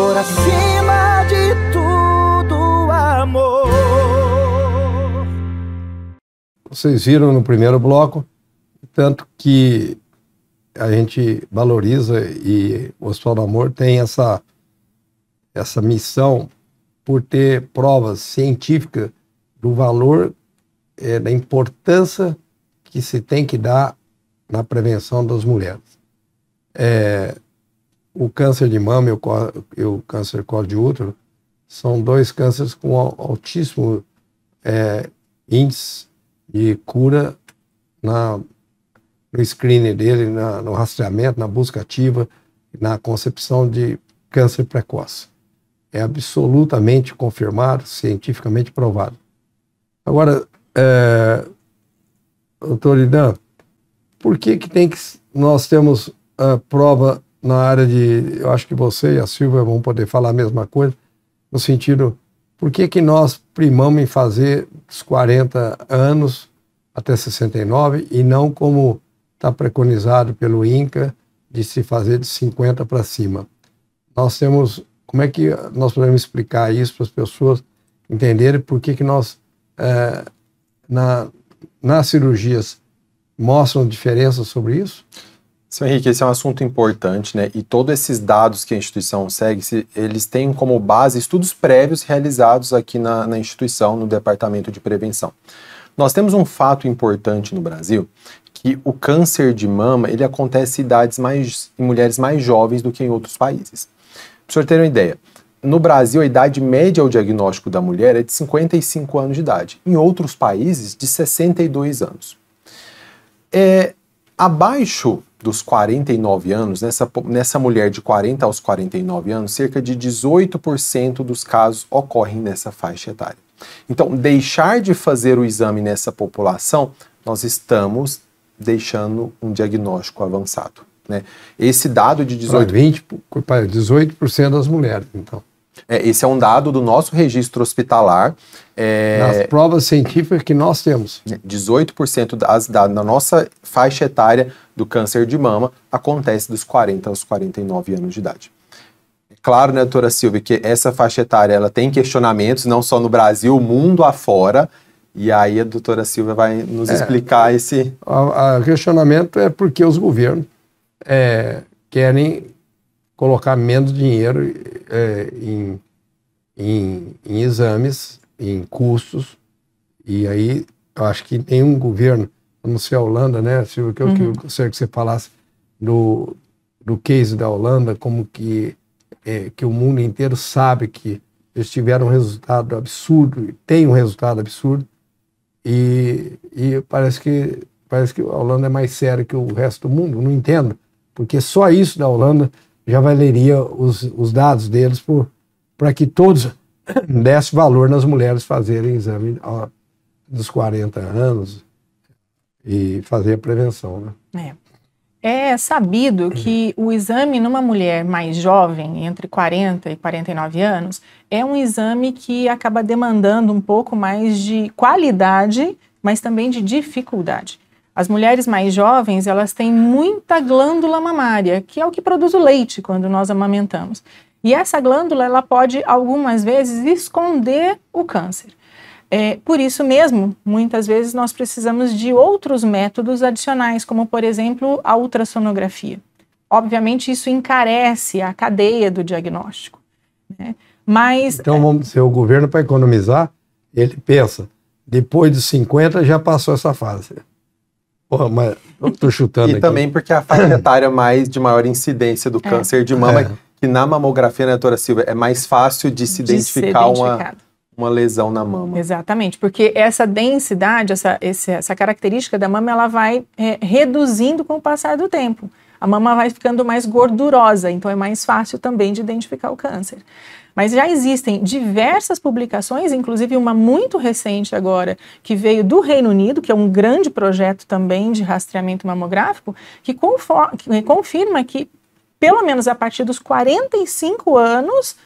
por acima de tudo, amor. Vocês viram no primeiro bloco, tanto que a gente valoriza e o Hospital do Amor tem essa, essa missão por ter provas científicas do valor, é, da importância que se tem que dar na prevenção das mulheres. É, o câncer de mama e o, e o câncer colo de útero são dois cânceres com altíssimo é, índice de cura na, no screening dele, na, no rastreamento, na busca ativa, na concepção de câncer precoce. É absolutamente confirmado, cientificamente provado. Agora, é, doutor Idan, por que, que tem que nós temos a prova na área de, eu acho que você e a Silvia vão poder falar a mesma coisa, no sentido, por que, que nós primamos em fazer dos 40 anos até 69 e não como está preconizado pelo INCA de se fazer de 50 para cima? Nós temos, como é que nós podemos explicar isso para as pessoas entenderem por que, que nós, é, na, nas cirurgias, mostram diferenças sobre isso? Seu Henrique, esse é um assunto importante, né? E todos esses dados que a instituição segue, eles têm como base estudos prévios realizados aqui na, na instituição, no Departamento de Prevenção. Nós temos um fato importante no Brasil, que o câncer de mama ele acontece em idades mais em mulheres mais jovens do que em outros países. Para o senhor ter uma ideia, no Brasil a idade média ao diagnóstico da mulher é de 55 anos de idade, em outros países de 62 anos. É, abaixo dos 49 anos, nessa, nessa mulher de 40 aos 49 anos, cerca de 18% dos casos ocorrem nessa faixa etária. Então, deixar de fazer o exame nessa população, nós estamos deixando um diagnóstico avançado. Né? Esse dado de 18%. Para 20, para 18% das mulheres, então. É, esse é um dado do nosso registro hospitalar. É, Nas provas científicas que nós temos. 18% né, das, da, da nossa faixa etária do câncer de mama acontece dos 40 aos 49 anos de idade. É claro, né, doutora Silvia, que essa faixa etária ela tem questionamentos, não só no Brasil, mundo afora. E aí a doutora Silvia vai nos é, explicar esse. O questionamento é porque os governos é, querem colocar menos dinheiro é, em, em, em exames, em custos, e aí eu acho que nenhum governo, não sei a Holanda, né, Silvio, que eu, uhum. que gostaria que você falasse do, do case da Holanda, como que, é, que o mundo inteiro sabe que eles tiveram um resultado absurdo, tem um resultado absurdo, e, e parece, que, parece que a Holanda é mais séria que o resto do mundo, não entendo, porque só isso da Holanda já valeria os, os dados deles para que todos dessem valor nas mulheres fazerem exame ó, dos 40 anos e fazer a prevenção. Né? É. é sabido que o exame numa mulher mais jovem, entre 40 e 49 anos, é um exame que acaba demandando um pouco mais de qualidade, mas também de dificuldade. As mulheres mais jovens, elas têm muita glândula mamária, que é o que produz o leite quando nós amamentamos. E essa glândula, ela pode algumas vezes esconder o câncer. É, por isso mesmo, muitas vezes nós precisamos de outros métodos adicionais, como por exemplo a ultrassonografia. Obviamente, isso encarece a cadeia do diagnóstico. Né? Mas. Então, se o governo, para economizar, ele pensa: depois dos 50 já passou essa fase. Porra, mas eu tô chutando E aqui. também porque é a faixa etária mais de maior incidência do é. câncer de mama, é. que na mamografia, né, doutora Silva, é mais fácil de se de identificar uma, uma lesão na mama. Exatamente, porque essa densidade, essa, essa característica da mama, ela vai é, reduzindo com o passar do tempo a mama vai ficando mais gordurosa, então é mais fácil também de identificar o câncer. Mas já existem diversas publicações, inclusive uma muito recente agora, que veio do Reino Unido, que é um grande projeto também de rastreamento mamográfico, que, que confirma que, pelo menos a partir dos 45 anos,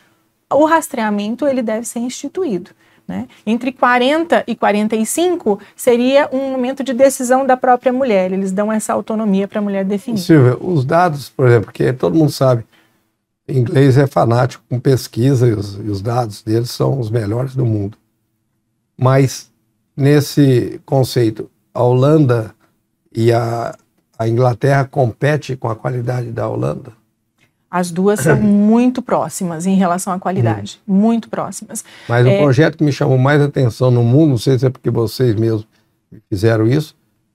o rastreamento ele deve ser instituído. Né? Entre 40 e 45 seria um momento de decisão da própria mulher. Eles dão essa autonomia para a mulher definir. Silvia, os dados, por exemplo, que todo mundo sabe, inglês é fanático com pesquisa e os, e os dados deles são os melhores do mundo. Mas nesse conceito, a Holanda e a, a Inglaterra competem com a qualidade da Holanda? As duas são muito próximas em relação à qualidade, hum. muito próximas. Mas é... o projeto que me chamou mais atenção no mundo, não sei se é porque vocês mesmos fizeram isso,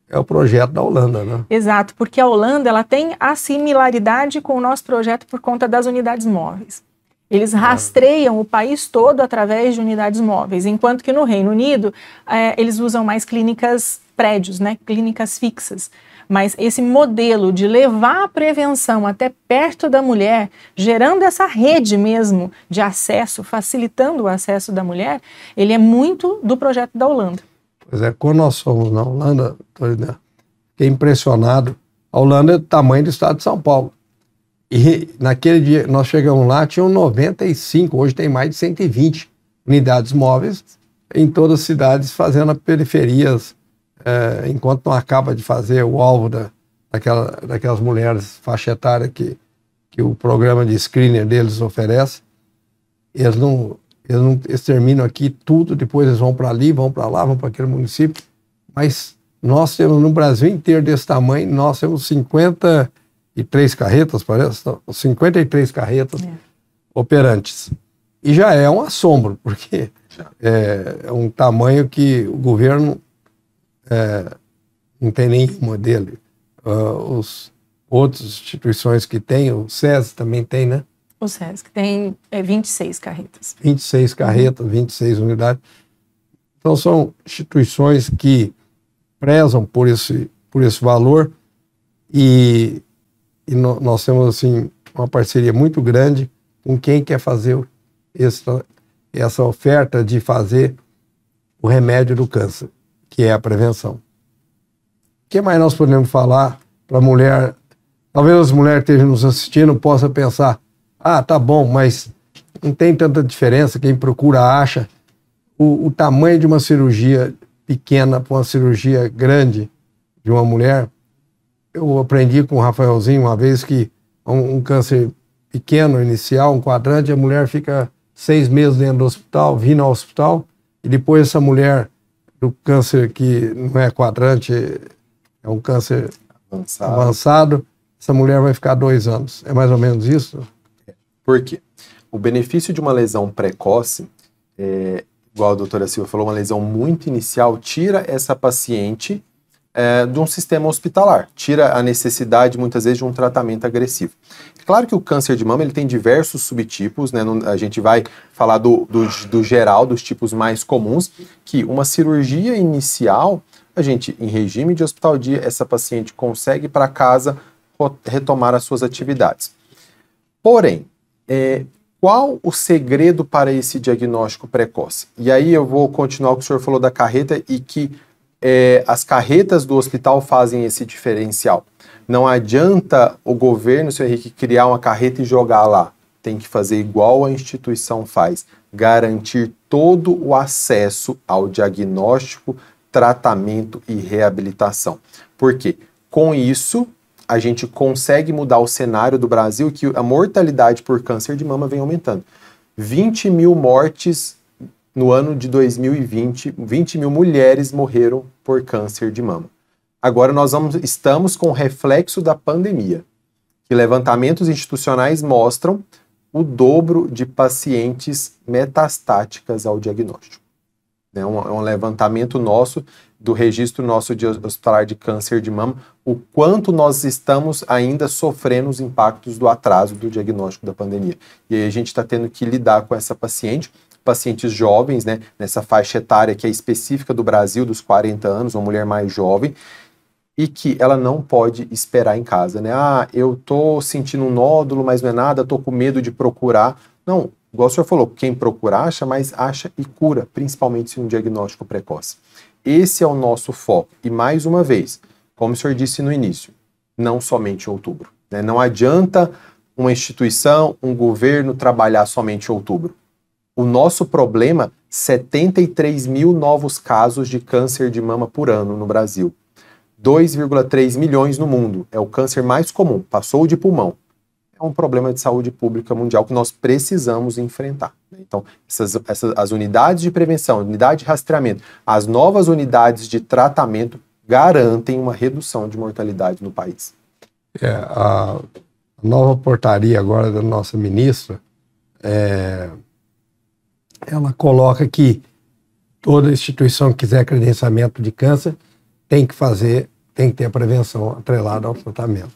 é o projeto da Holanda, né? Exato, porque a Holanda ela tem a similaridade com o nosso projeto por conta das unidades móveis. Eles ah. rastreiam o país todo através de unidades móveis, enquanto que no Reino Unido é, eles usam mais clínicas prédios, né, clínicas fixas. Mas esse modelo de levar a prevenção até perto da mulher, gerando essa rede mesmo de acesso, facilitando o acesso da mulher, ele é muito do projeto da Holanda. Pois é, quando nós fomos na Holanda, fiquei impressionado. A Holanda é do tamanho do estado de São Paulo. E naquele dia nós chegamos lá, tinham 95, hoje tem mais de 120 unidades móveis em todas as cidades, fazendo periferias, é, enquanto não acaba de fazer o alvo da, daquela, daquelas mulheres faixa etária que, que o programa de screener deles oferece. Eles não, eles não eles terminam aqui tudo, depois eles vão para ali, vão para lá, vão para aquele município. Mas nós temos no Brasil inteiro desse tamanho, nós temos 50 três carretas, parece, 53 carretas é. operantes. E já é um assombro, porque é, é um tamanho que o governo é, não tem nenhuma dele. Uh, os outras instituições que tem, o SES também tem, né? O SES, que tem é, 26 carretas. 26 carretas, 26 unidades. Então são instituições que prezam por esse, por esse valor e e no, nós temos, assim, uma parceria muito grande com quem quer fazer essa, essa oferta de fazer o remédio do câncer, que é a prevenção. O que mais nós podemos falar para a mulher? Talvez as mulheres que estejam nos assistindo possam pensar, ah, tá bom, mas não tem tanta diferença, quem procura acha. O, o tamanho de uma cirurgia pequena para uma cirurgia grande de uma mulher eu aprendi com o Rafaelzinho uma vez que um, um câncer pequeno, inicial, um quadrante, a mulher fica seis meses dentro do hospital, vindo ao hospital, e depois essa mulher do câncer que não é quadrante, é um câncer avançado, avançado essa mulher vai ficar dois anos. É mais ou menos isso? Por quê? O benefício de uma lesão precoce, é, igual a doutora Silva falou, uma lesão muito inicial, tira essa paciente é, de um sistema hospitalar, tira a necessidade muitas vezes de um tratamento agressivo. Claro que o câncer de mama ele tem diversos subtipos, né? a gente vai falar do, do, do geral, dos tipos mais comuns, que uma cirurgia inicial, a gente, em regime de hospital dia, essa paciente consegue para casa retomar as suas atividades. Porém, é, qual o segredo para esse diagnóstico precoce? E aí eu vou continuar o que o senhor falou da carreta e que é, as carretas do hospital fazem esse diferencial. Não adianta o governo, seu Henrique, criar uma carreta e jogar lá. Tem que fazer igual a instituição faz, garantir todo o acesso ao diagnóstico, tratamento e reabilitação. Por quê? Com isso, a gente consegue mudar o cenário do Brasil que a mortalidade por câncer de mama vem aumentando. 20 mil mortes no ano de 2020, 20 mil mulheres morreram por câncer de mama. Agora nós vamos, estamos com o reflexo da pandemia, que levantamentos institucionais mostram o dobro de pacientes metastáticas ao diagnóstico. É um, é um levantamento nosso, do registro nosso de hospitalar de câncer de mama, o quanto nós estamos ainda sofrendo os impactos do atraso do diagnóstico da pandemia. E aí a gente está tendo que lidar com essa paciente pacientes jovens, né, nessa faixa etária que é específica do Brasil, dos 40 anos, uma mulher mais jovem, e que ela não pode esperar em casa, né? Ah, eu tô sentindo um nódulo, mas não é nada, tô com medo de procurar. Não, igual o senhor falou, quem procura acha, mas acha e cura, principalmente se um diagnóstico precoce. Esse é o nosso foco. E mais uma vez, como o senhor disse no início, não somente em outubro. Né? Não adianta uma instituição, um governo trabalhar somente em outubro. O nosso problema, 73 mil novos casos de câncer de mama por ano no Brasil. 2,3 milhões no mundo. É o câncer mais comum, passou de pulmão. É um problema de saúde pública mundial que nós precisamos enfrentar. Então, essas, essas, as unidades de prevenção, unidade de rastreamento, as novas unidades de tratamento garantem uma redução de mortalidade no país. É, a nova portaria agora da nossa ministra é, ela coloca que toda instituição que quiser credenciamento de câncer tem que fazer, tem que ter a prevenção atrelada ao tratamento.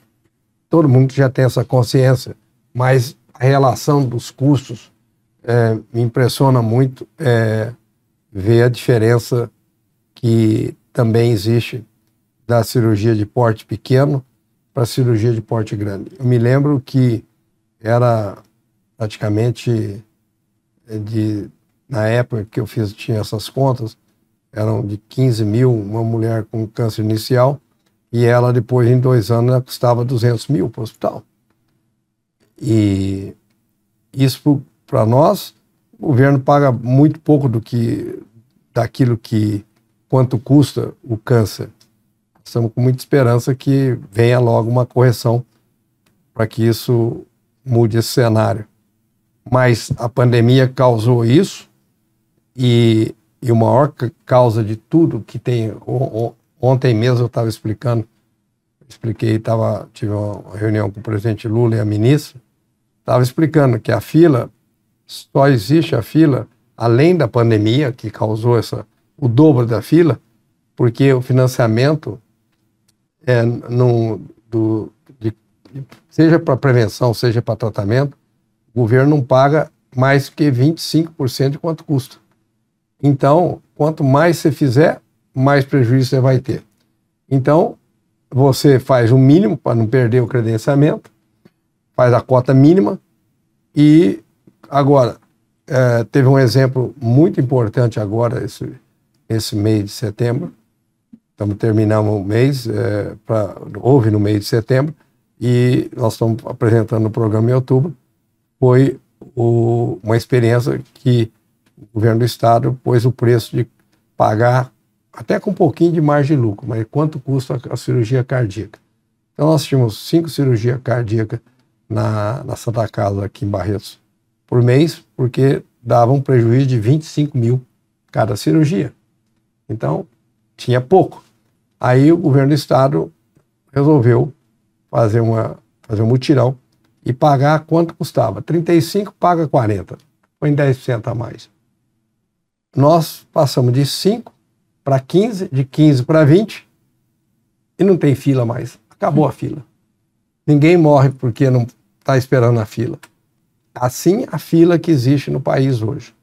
Todo mundo já tem essa consciência, mas a relação dos custos é, me impressiona muito é, ver a diferença que também existe da cirurgia de porte pequeno para a cirurgia de porte grande. Eu me lembro que era praticamente é, de na época que eu fiz, tinha essas contas, eram de 15 mil, uma mulher com câncer inicial, e ela depois, em dois anos, custava 200 mil para o hospital. E isso para nós, o governo paga muito pouco do que daquilo que quanto custa o câncer. Estamos com muita esperança que venha logo uma correção para que isso mude esse cenário. Mas a pandemia causou isso, e, e a maior causa de tudo que tem. Ontem mesmo eu estava explicando, expliquei, tava, tive uma reunião com o presidente Lula e a ministra, estava explicando que a fila, só existe a fila, além da pandemia, que causou essa, o dobro da fila, porque o financiamento é, no, do, de, seja para prevenção, seja para tratamento, o governo não paga mais que 25% de quanto custa. Então, quanto mais você fizer, mais prejuízo você vai ter. Então, você faz o mínimo para não perder o credenciamento, faz a cota mínima e agora é, teve um exemplo muito importante agora esse, esse mês de setembro. Estamos terminando o mês, é, pra, houve no mês de setembro, e nós estamos apresentando o programa em outubro. Foi o, uma experiência que o governo do estado pôs o preço de pagar até com um pouquinho de margem de lucro, mas quanto custa a, cirurgia cardíaca. Então nós tínhamos cinco cirurgias cardíacas na, na Santa Casa aqui em Barretos por mês, porque dava um prejuízo de 25 mil cada cirurgia. Então tinha pouco. Aí o governo do estado resolveu fazer, uma, fazer um mutirão e pagar quanto custava. 35 paga 40, em 10% a mais. Nós passamos de 5 para 15, de 15 para 20 e não tem fila mais. Acabou a fila. Ninguém morre porque não está esperando a fila. Assim a fila que existe no país hoje.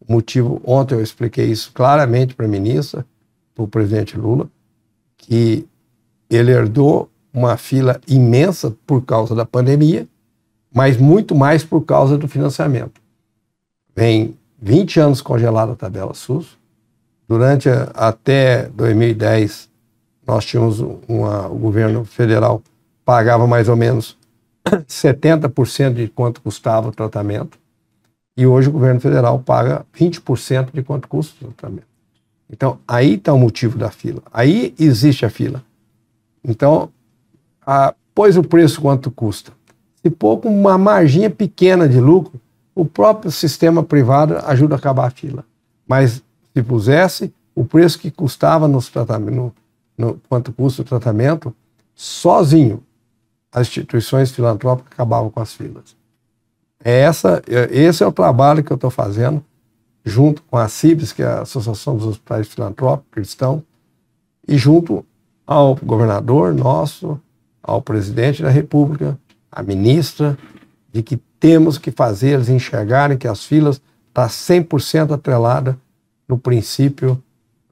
O motivo, ontem eu expliquei isso claramente para a ministra, para o presidente Lula, que ele herdou uma fila imensa por causa da pandemia, mas muito mais por causa do financiamento. Vem 20 anos congelada a tabela SUS. Durante até 2010, nós tínhamos uma, o governo federal pagava mais ou menos 70% de quanto custava o tratamento. E hoje o governo federal paga 20% de quanto custa o tratamento. Então, aí está o motivo da fila. Aí existe a fila. Então, a, pôs o preço quanto custa. Se pouco uma margem pequena de lucro, o próprio sistema privado ajuda a acabar a fila. Mas se pusesse o preço que custava nos no, no, quanto custa o tratamento, sozinho as instituições filantrópicas acabavam com as filas. É essa, é, esse é o trabalho que eu estou fazendo junto com a CIBS, que é a Associação dos Hospitais Filantrópicos Cristãos, e junto ao governador nosso, ao presidente da República, à ministra, de que temos que fazer eles enxergarem que as filas estão tá 100% atrelada no princípio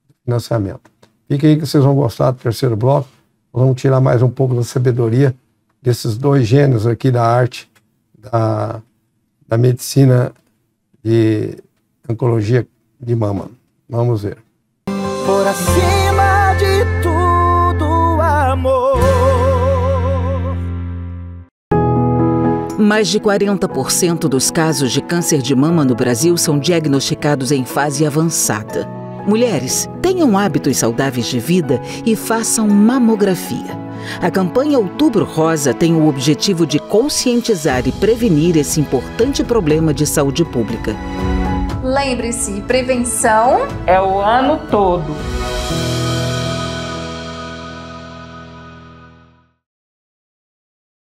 do financiamento. Fiquem aí que vocês vão gostar do terceiro bloco. vamos tirar mais um pouco da sabedoria desses dois gênios aqui da arte, da, da medicina de oncologia de mama. Vamos ver. Por acima de tudo, amor. Mais de 40% dos casos de câncer de mama no Brasil são diagnosticados em fase avançada. Mulheres, tenham hábitos saudáveis de vida e façam mamografia. A campanha Outubro Rosa tem o objetivo de conscientizar e prevenir esse importante problema de saúde pública. Lembre-se, prevenção é o ano todo.